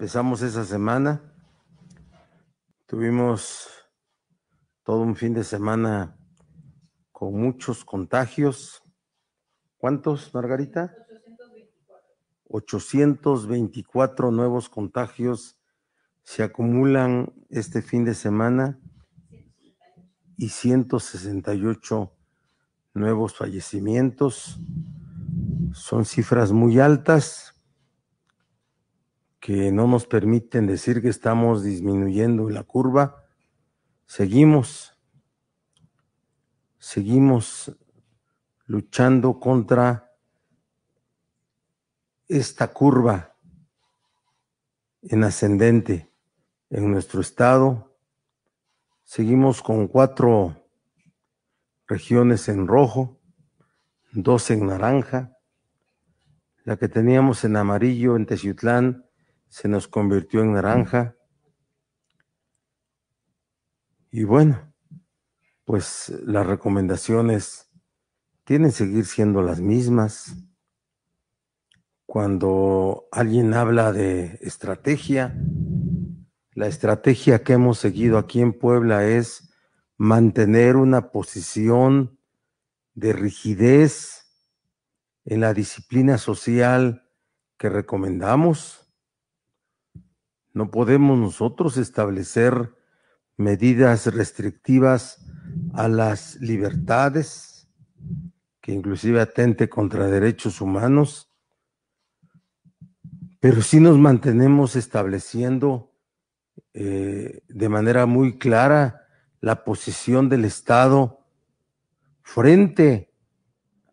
Empezamos esa semana. Tuvimos todo un fin de semana con muchos contagios. ¿Cuántos, Margarita? 824 nuevos contagios se acumulan este fin de semana y 168 nuevos fallecimientos. Son cifras muy altas que no nos permiten decir que estamos disminuyendo la curva, seguimos, seguimos luchando contra esta curva en ascendente en nuestro estado. Seguimos con cuatro regiones en rojo, dos en naranja, la que teníamos en amarillo en Teciutlán, se nos convirtió en naranja. Y bueno, pues las recomendaciones tienen que seguir siendo las mismas. Cuando alguien habla de estrategia, la estrategia que hemos seguido aquí en Puebla es mantener una posición de rigidez en la disciplina social que recomendamos no podemos nosotros establecer medidas restrictivas a las libertades que inclusive atente contra derechos humanos, pero sí nos mantenemos estableciendo eh, de manera muy clara la posición del Estado frente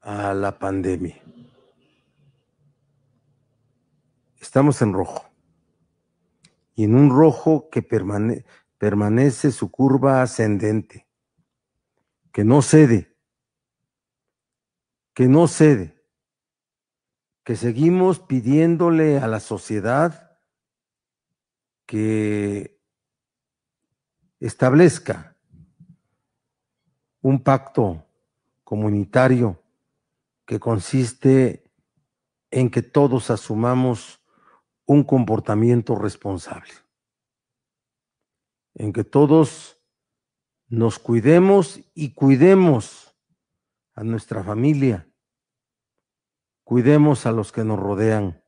a la pandemia. Estamos en rojo y en un rojo que permanece su curva ascendente, que no cede, que no cede, que seguimos pidiéndole a la sociedad que establezca un pacto comunitario que consiste en que todos asumamos un comportamiento responsable, en que todos nos cuidemos y cuidemos a nuestra familia, cuidemos a los que nos rodean,